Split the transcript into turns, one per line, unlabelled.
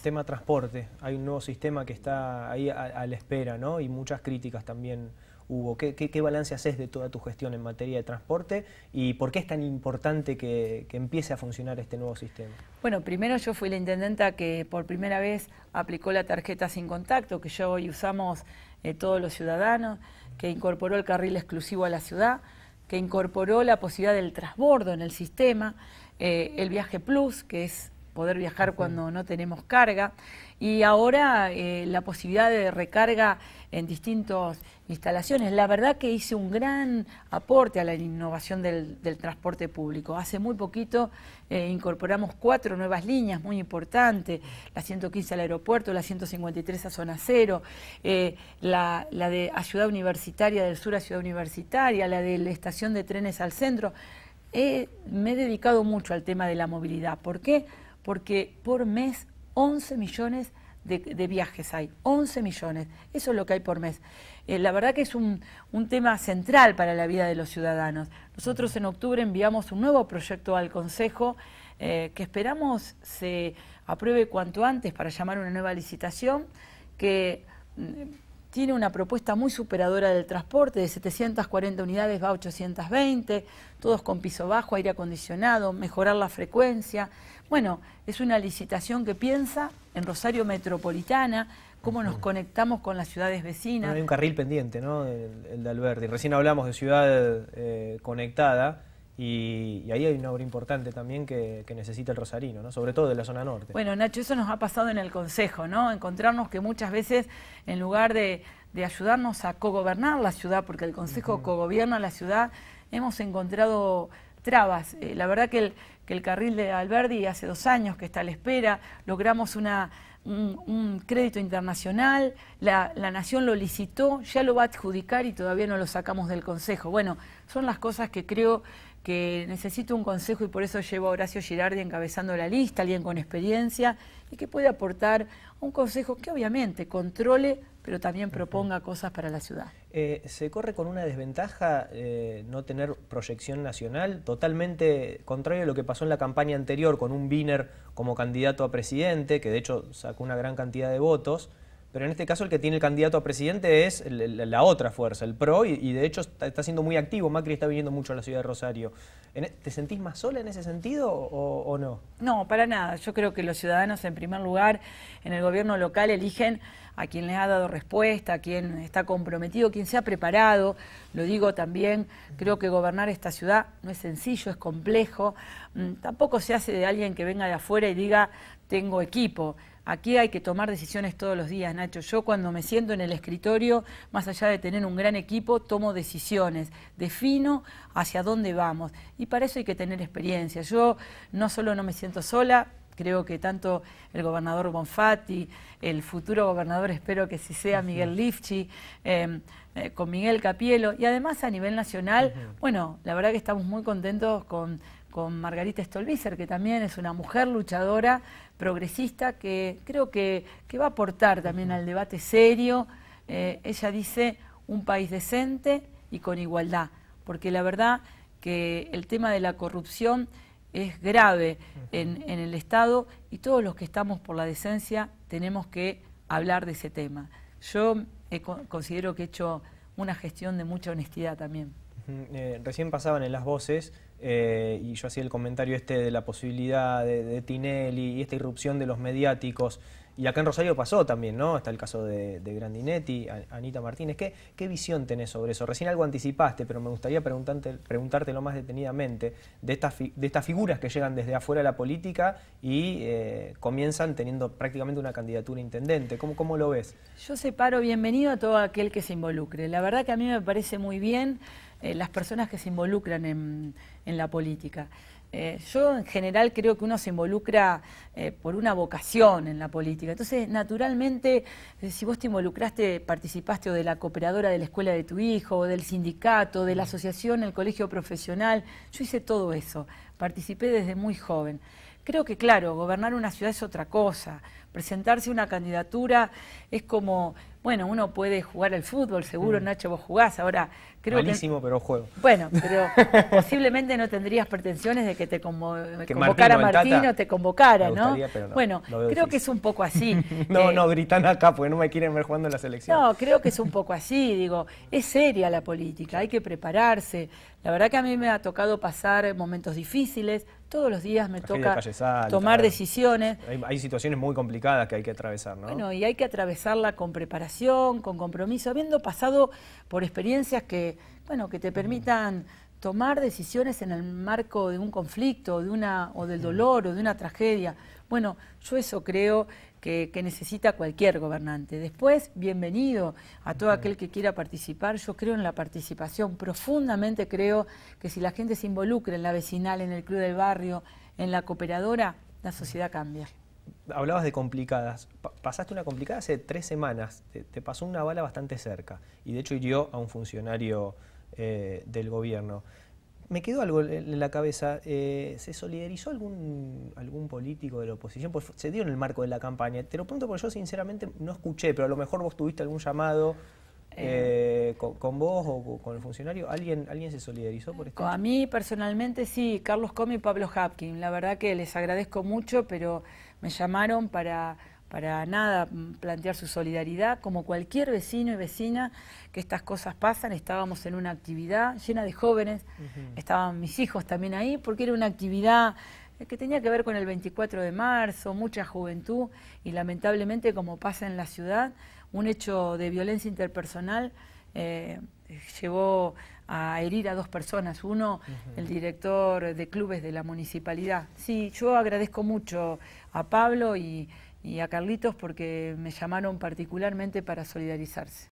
tema transporte. Hay un nuevo sistema que está ahí a, la espera, ¿no? Y muchas críticas también hubo. ¿Qué, balance haces de toda tu gestión en materia de transporte y por qué es tan importante que, empiece a funcionar este nuevo sistema?
Bueno, primero yo fui la intendenta que por primera vez aplicó la tarjeta sin contacto, que ya hoy usamos eh, todos los ciudadanos, que incorporó el carril exclusivo a la ciudad, que incorporó la posibilidad del transbordo en el sistema, eh, el viaje plus, que es poder viajar cuando no tenemos carga y ahora eh, la posibilidad de recarga en distintas instalaciones. La verdad que hice un gran aporte a la innovación del, transporte público. Hace muy poquito eh, incorporamos cuatro nuevas líneas muy importantes, la 115 al aeropuerto, la 153 a zona cero, eh, la, de a Ciudad Universitaria del Sur a Ciudad Universitaria, la de la estación de trenes al centro. me he dedicado mucho al tema de la movilidad. ¿Por qué? porque por mes 11 millones de, viajes hay, 11 millones, eso es lo que hay por mes. Eh, la verdad que es un, tema central para la vida de los ciudadanos. Nosotros en octubre enviamos un nuevo proyecto al Consejo eh, que esperamos se apruebe cuanto antes para llamar una nueva licitación que mm, tiene una propuesta muy superadora del transporte, de 740 unidades va a 820, todos con piso bajo, aire acondicionado, mejorar la frecuencia. Bueno, es una licitación que piensa en Rosario Metropolitana, cómo nos conectamos con las ciudades vecinas. hay un carril
pendiente, ¿no? El, de Alberti. Recién hablamos de ciudad eh, conectada y, ahí hay una obra importante también que, necesita el rosarino, ¿no? sobre todo de la zona norte.
Bueno, Nacho, eso nos ha pasado en el Consejo, ¿no? Encontrarnos que muchas veces, en lugar de, ayudarnos a cogobernar la ciudad, porque el Consejo cogobierna la ciudad, hemos encontrado trabas. Eh, la verdad que el, carril de Alberdi hace dos años que está a la espera, logramos un, crédito internacional, la, Nación lo licitó, ya lo va a adjudicar y todavía no lo sacamos del Consejo. Bueno, son las cosas que creo que necesito un Consejo y por eso llevo a Horacio Girardi encabezando la lista, alguien con experiencia y que puede aportar un Consejo que obviamente controle pero también proponga cosas para la ciudad.
Eh, ¿Se corre con una desventaja eh, no tener proyección nacional? Totalmente contrario a lo que pasó en la campaña anterior con un Biner como candidato a presidente, que de hecho sacó una gran cantidad de votos, pero en este caso el que tiene el candidato a presidente es la otra fuerza, el PRO, y, de hecho está, siendo muy activo. Macri está viniendo mucho a la ciudad de Rosario. E, ¿Te sentís más sola en ese sentido o, no?
No, para nada. Yo creo que los ciudadanos, en primer lugar, en el gobierno local eligen a quien les ha dado respuesta, a quien está comprometido, quien se ha preparado. Lo digo también, creo que gobernar esta ciudad no es sencillo, es complejo. Mm, tampoco se hace de alguien que venga de afuera y diga, tengo equipo. Aquí hay que tomar decisiones todos los días, Nacho. Yo cuando me siento en el escritorio, más allá de tener un gran equipo, tomo decisiones, defino hacia dónde vamos. Y para eso hay que tener experiencia. Yo no solo no me siento sola, creo que tanto el gobernador Bonfatti, el futuro gobernador, espero que sí sea Miguel Lifchi, em, eh, con Miguel Capielo, y además a nivel nacional, bueno, la verdad que estamos muy contentos con, Margarita Stolbizer, que también es una mujer luchadora, progresista, que creo que, va a aportar también al debate serio. Eh, ella dice un país decente y con igualdad, porque la verdad que el tema de la corrupción es grave en, el Estado y todos los que estamos por la decencia tenemos que hablar de ese tema. Yo eh, considero que he hecho una gestión de mucha honestidad también.
Eh, recién pasaban en las voces eh, y yo hacía el comentario este de la posibilidad de Tinelli y esta irrupción de los mediáticos. Y acá en Rosario pasó también, ¿no? Está el caso de, Grandinetti, Anita Martínez. ¿Qué, visión tenés sobre eso? Recién algo anticipaste, pero me gustaría preguntarte, preguntártelo más detenidamente de estas, de estas figuras que llegan desde afuera de la política y eh, comienzan teniendo prácticamente una candidatura intendente. ¿Cómo, ¿Cómo lo ves?
Yo separo bienvenido a todo aquel que se involucre. La verdad que a mí me parece muy bien eh, las personas que se involucran en, en la política. Eh, yo en general creo que uno se involucra eh, por una vocación en la política. Entonces, naturalmente, eh, si vos te involucraste, participaste o de la cooperadora de la escuela de tu hijo, o del sindicato, de la asociación, el colegio profesional, yo hice todo eso, participé desde muy joven. Creo que, claro, gobernar una ciudad es otra cosa. Presentarse una candidatura es como, bueno, uno puede jugar al fútbol, seguro, mm. Nacho, vos jugás. Ahora, creo Malísimo, pero juego. Bueno, pero posiblemente no tendrías pretensiones de que te convocara Martín, o te convocara, ¿no? Bueno, creo que es un poco
así. no, eh, no, gritan acá porque no me quieren ver jugando en la selección.
No, creo que es un poco así, digo. Es seria la política, hay que prepararse. La verdad que a mí me ha tocado pasar momentos difíciles, todos los días me toca tomar decisiones.
Hay, situaciones muy complicadas que hay que atravesar, ¿no? Bueno,
y hay que atravesarla con preparación, con compromiso, habiendo pasado por experiencias que, bueno, que te permitan tomar decisiones en el marco de un conflicto, de una, o del dolor, o de una tragedia. Bueno, yo eso creo que, necesita cualquier gobernante. Después, bienvenido a todo aquel que quiera participar. Yo creo en la participación, profundamente creo que si la gente se involucra en la vecinal, en el club del barrio, en la cooperadora, la sociedad cambia.
Hablabas de complicadas. pasaste una complicada hace tres semanas. Te, pasó una bala bastante cerca y de hecho hirió a un funcionario eh, del gobierno me quedó algo en la cabeza. Eh, ¿Se solidarizó algún, algún político de la oposición? Pues se dio en el marco de la campaña. Te lo pregunto porque yo sinceramente no escuché, pero a lo mejor vos tuviste algún llamado. Eh. Eh, con, vos o con el funcionario? ¿Alguien, alguien se solidarizó por esto?
A mí personalmente sí, Carlos Come y Pablo Hapkin. La verdad que les agradezco mucho, pero me llamaron para para nada mm, plantear su solidaridad, como cualquier vecino y vecina, que estas cosas pasan. Estábamos en una actividad llena de jóvenes, estaban mis hijos también ahí, porque era una actividad eh, que tenía que ver con el 24 de marzo, mucha juventud, y lamentablemente, como pasa en la ciudad, un hecho de violencia interpersonal eh, llevó a herir a dos personas. Uno, el director de clubes de la municipalidad. Sí, yo agradezco mucho a Pablo y y a Carlitos porque me llamaron particularmente para solidarizarse.